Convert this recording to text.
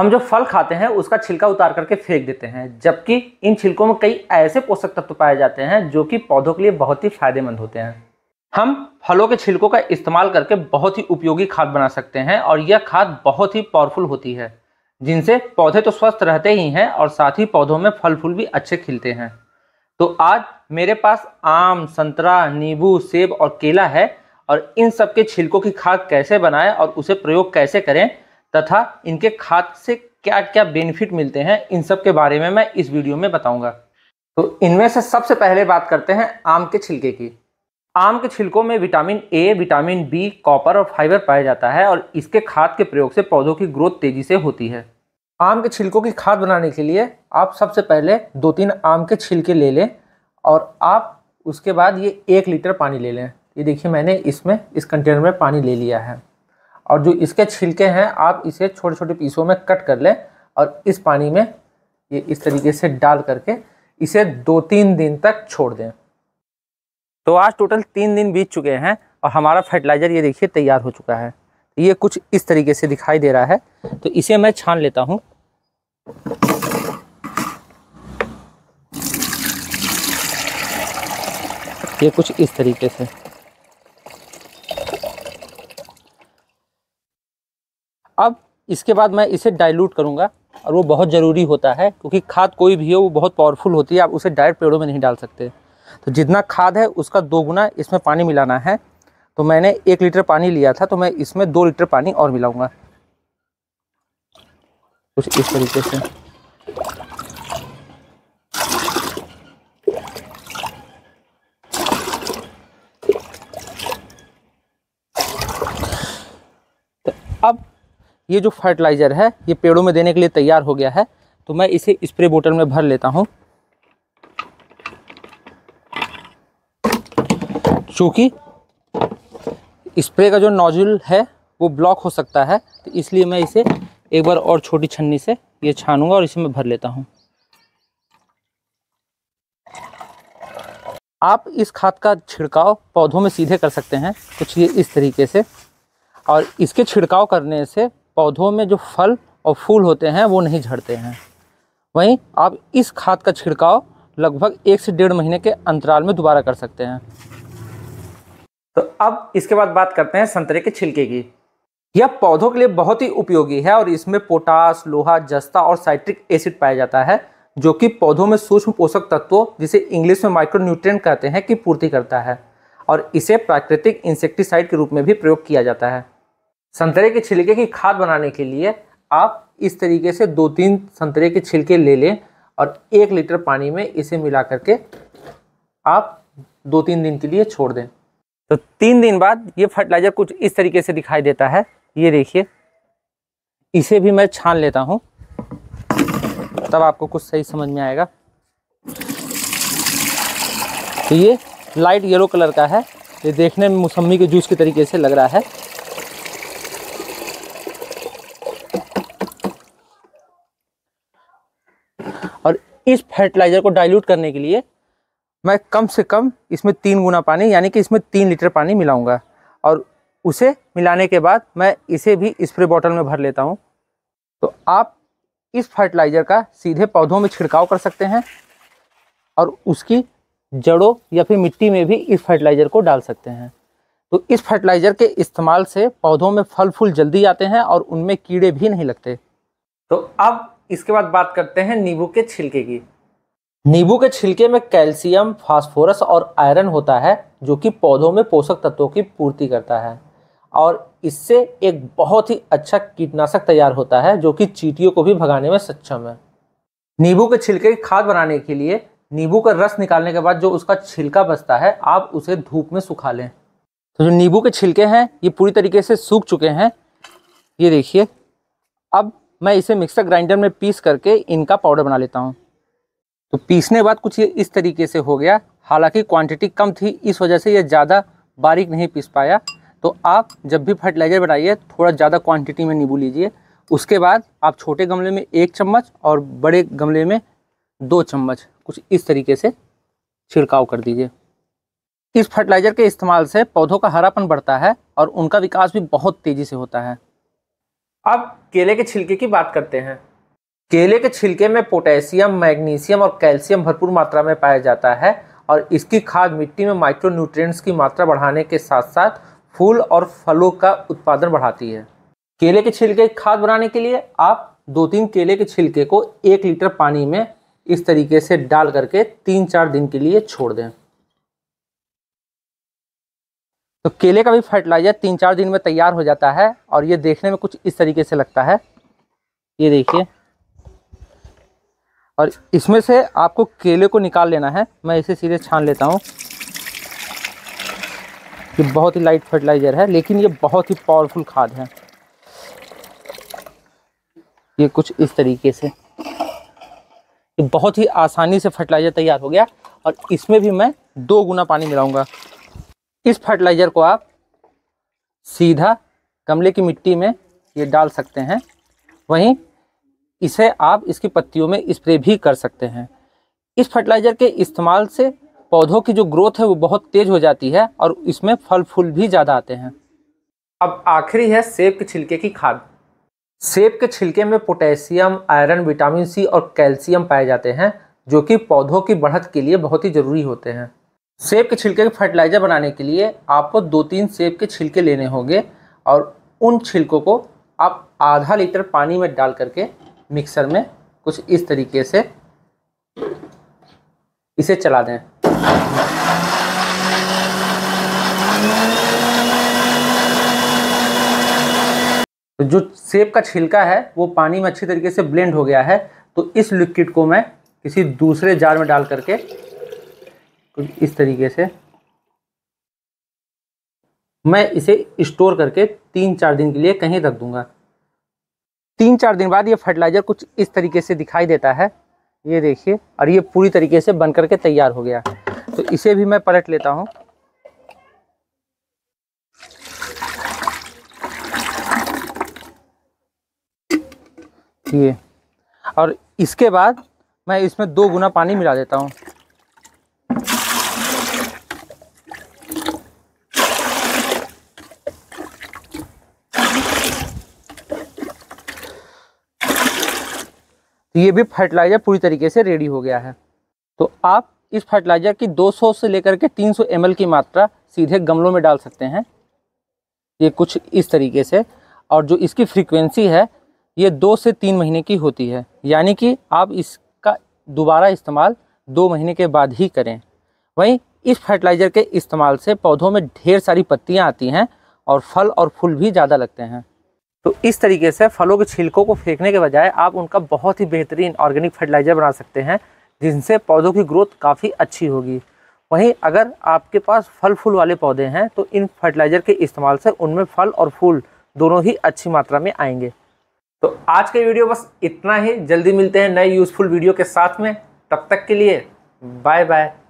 हम जो फल खाते हैं उसका छिलका उतार करके फेंक देते हैं जबकि इन छिलकों में कई ऐसे पोषक तत्व पाए जाते हैं जो कि पौधों के लिए बहुत ही फायदेमंद होते हैं हम फलों के छिलकों का इस्तेमाल करके बहुत ही उपयोगी खाद बना सकते हैं और यह खाद बहुत ही पावरफुल होती है जिनसे पौधे तो स्वस्थ रहते ही हैं और साथ ही पौधों में फल फूल भी अच्छे खिलते हैं तो आज मेरे पास आम संतरा नींबू सेब और केला है और इन सब के छिलकों की खाद कैसे बनाएं और उसे प्रयोग कैसे करें तथा इनके खाद से क्या क्या बेनिफिट मिलते हैं इन सब के बारे में मैं इस वीडियो में बताऊंगा तो इनमें से सबसे पहले बात करते हैं आम के छिलके की आम के छिलकों में vitamin A vitamin B copper और फाइबर पाया जाता है और इसके खाद के प्रयोग से पौधों की ग्रोथ तेजी से होती है आम के छिलकों की खाद बनाने के लिए आप सबसे पहले दो तीन आम के छिलके ले लें और आप उसके बाद ये एक लीटर पानी ले लें ये देखिए मैंने इसमें इस कंटेनर में पानी ले लिया है और जो इसके छिलके हैं आप इसे छोटे छोटे पीसों में कट कर लें और इस पानी में ये इस तरीके से डाल करके इसे दो तीन दिन तक छोड़ दें तो आज टोटल तीन दिन बीत चुके हैं और हमारा फर्टिलाइज़र ये देखिए तैयार हो चुका है ये कुछ इस तरीके से दिखाई दे रहा है तो इसे मैं छान लेता हूँ ये कुछ इस तरीके से अब इसके बाद मैं इसे डाइल्यूट करूँगा और वो बहुत ज़रूरी होता है क्योंकि खाद कोई भी हो वो बहुत पावरफुल होती है आप उसे डायरेक्ट पेड़ों में नहीं डाल सकते तो जितना खाद है उसका दो गुना इसमें पानी मिलाना है तो मैंने एक लीटर पानी लिया था तो मैं इसमें दो लीटर पानी और मिलाऊंगा कुछ इस तरीके से तो अब ये जो फर्टिलाइज़र है ये पेड़ों में देने के लिए तैयार हो गया है तो मैं इसे स्प्रे बोतल में भर लेता हूँ चूँकि स्प्रे का जो नोजल है वो ब्लॉक हो सकता है तो इसलिए मैं इसे एक बार और छोटी छन्नी से ये छानूंगा और इसे मैं भर लेता हूँ आप इस खाद का छिड़काव पौधों में सीधे कर सकते हैं कुछ ये इस तरीके से और इसके छिड़काव करने से पौधों में जो फल और फूल होते हैं वो नहीं झड़ते हैं वहीं आप इस खाद का छिड़काव लगभग एक से डेढ़ महीने के अंतराल में दोबारा कर सकते हैं तो अब इसके बाद बात करते हैं संतरे के छिलके की यह पौधों के लिए बहुत ही उपयोगी है और इसमें पोटास लोहा जस्ता और साइट्रिक एसिड पाया जाता है जो कि पौधों में सूक्ष्म पोषक तत्वों जिसे इंग्लिश में माइक्रोन्यूट्रिएंट कहते हैं की पूर्ति करता है और इसे प्राकृतिक इंसेक्टिसाइड के रूप में भी प्रयोग किया जाता है संतरे के छिलके की खाद बनाने के लिए आप इस तरीके से दो तीन संतरे के छिलके ले लें और एक लीटर पानी में इसे मिला करके आप दो तीन दिन के लिए छोड़ दें तो तीन दिन बाद ये फर्टिलाइज़र कुछ इस तरीके से दिखाई देता है ये देखिए इसे भी मैं छान लेता हूँ तब आपको कुछ सही समझ में आएगा तो ये लाइट येलो कलर का है ये देखने में मौसमी के जूस के तरीके से लग रहा है इस फर्टिलाइज़र को डाइल्यूट करने के लिए मैं कम से कम इसमें तीन गुना पानी यानी कि इसमें तीन लीटर पानी मिलाऊंगा और उसे मिलाने के बाद मैं इसे भी स्प्रे बॉटल में भर लेता हूँ तो आप इस फर्टिलाइज़र का सीधे पौधों में छिड़काव कर सकते हैं और उसकी जड़ों या फिर मिट्टी में भी इस फर्टिलाइज़र को डाल सकते हैं तो इस फर्टिलाइज़र के इस्तेमाल से पौधों में फल फूल जल्दी आते हैं और उनमें कीड़े भी नहीं लगते तो अब इसके बाद बात करते हैं नींबू के छिलके की नींबू के छिलके में कैल्शियम फास्फोरस और आयरन होता है जो कि पौधों में पोषक तत्वों की पूर्ति करता है और इससे एक बहुत ही अच्छा कीटनाशक तैयार होता है जो कि चीटियों को भी भगाने में सक्षम है नींबू के छिलके की खाद बनाने के लिए नींबू का रस निकालने के बाद जो उसका छिलका बचता है आप उसे धूप में सुखा लें तो जो नींबू के छिलके हैं ये पूरी तरीके से सूख चुके हैं ये देखिए अब मैं इसे मिक्सर ग्राइंडर में पीस करके इनका पाउडर बना लेता हूँ तो पीसने बाद कुछ ये इस तरीके से हो गया हालांकि क्वांटिटी कम थी इस वजह से ये ज़्यादा बारीक नहीं पीस पाया तो आप जब भी फर्टिलाइज़र बनाइए थोड़ा ज़्यादा क्वांटिटी में नींबू लीजिए उसके बाद आप छोटे गमले में एक चम्मच और बड़े गमले में दो चम्मच कुछ इस तरीके से छिड़काव कर दीजिए इस फर्टिलाइज़र के इस्तेमाल से पौधों का हरापन बढ़ता है और उनका विकास भी बहुत तेज़ी से होता है अब केले के छिलके की बात करते हैं केले के छिलके में पोटेशियम मैग्नीशियम और कैल्शियम भरपूर मात्रा में पाया जाता है और इसकी खाद मिट्टी में माइक्रोन्यूट्रिएंट्स की मात्रा बढ़ाने के साथ साथ फूल और फलों का उत्पादन बढ़ाती है केले के छिलके की खाद बनाने के लिए आप दो तीन केले के छिलके को एक लीटर पानी में इस तरीके से डाल करके तीन चार दिन के लिए छोड़ दें तो केले का भी फर्टिलाइज़र तीन चार दिन में तैयार हो जाता है और ये देखने में कुछ इस तरीके से लगता है ये देखिए और इसमें से आपको केले को निकाल लेना है मैं इसे सीधे छान लेता हूँ ये बहुत ही लाइट फर्टिलाइज़र है लेकिन ये बहुत ही पावरफुल खाद है ये कुछ इस तरीके से ये बहुत ही आसानी से फर्टिलाइज़र तैयार हो गया और इसमें भी मैं दो गुना पानी मिलाऊंगा इस फर्टिलाइज़र को आप सीधा गमले की मिट्टी में ये डाल सकते हैं वहीं इसे आप इसकी पत्तियों में स्प्रे भी कर सकते हैं इस फर्टिलाइज़र के इस्तेमाल से पौधों की जो ग्रोथ है वो बहुत तेज़ हो जाती है और इसमें फल फूल भी ज़्यादा आते हैं अब आखिरी है सेब के छिलके की खाद सेब के छिलके में पोटेशियम आयरन विटामिन सी और कैल्शियम पाए जाते हैं जो कि पौधों की बढ़त के लिए बहुत ही ज़रूरी होते हैं सेब के छिलके के फर्टिलाइज़र बनाने के लिए आपको दो तीन सेब के छिलके लेने होंगे और उन छिलकों को आप आधा लीटर पानी में डाल करके मिक्सर में कुछ इस तरीके से इसे चला दें तो जो सेब का छिलका है वो पानी में अच्छी तरीके से ब्लेंड हो गया है तो इस लिक्विड को मैं किसी दूसरे जार में डाल करके कुछ इस तरीके से मैं इसे स्टोर करके तीन चार दिन के लिए कहीं रख दूंगा तीन चार दिन बाद ये फर्टिलाइज़र कुछ इस तरीके से दिखाई देता है ये देखिए और ये पूरी तरीके से बन करके तैयार हो गया तो इसे भी मैं पलट लेता हूँ ये और इसके बाद मैं इसमें दो गुना पानी मिला देता हूँ तो ये भी फर्टिलाइज़र पूरी तरीके से रेडी हो गया है तो आप इस फर्टिलाइज़र की 200 से लेकर के 300 सौ की मात्रा सीधे गमलों में डाल सकते हैं ये कुछ इस तरीके से और जो इसकी फ्रीक्वेंसी है ये दो से तीन महीने की होती है यानी कि आप इसका दोबारा इस्तेमाल दो महीने के बाद ही करें वहीं इस फर्टिलाइज़र के इस्तेमाल से पौधों में ढेर सारी पत्तियाँ आती हैं और फल और फूल भी ज़्यादा लगते हैं तो इस तरीके से फलों के छिलकों को फेंकने के बजाय आप उनका बहुत ही बेहतरीन ऑर्गेनिक फर्टिलाइज़र बना सकते हैं जिनसे पौधों की ग्रोथ काफ़ी अच्छी होगी वहीं अगर आपके पास फल फूल वाले पौधे हैं तो इन फर्टिलाइज़र के इस्तेमाल से उनमें फल और फूल दोनों ही अच्छी मात्रा में आएंगे तो आज के वीडियो बस इतना ही जल्दी मिलते हैं नए यूज़फुल वीडियो के साथ में तब तक के लिए बाय बाय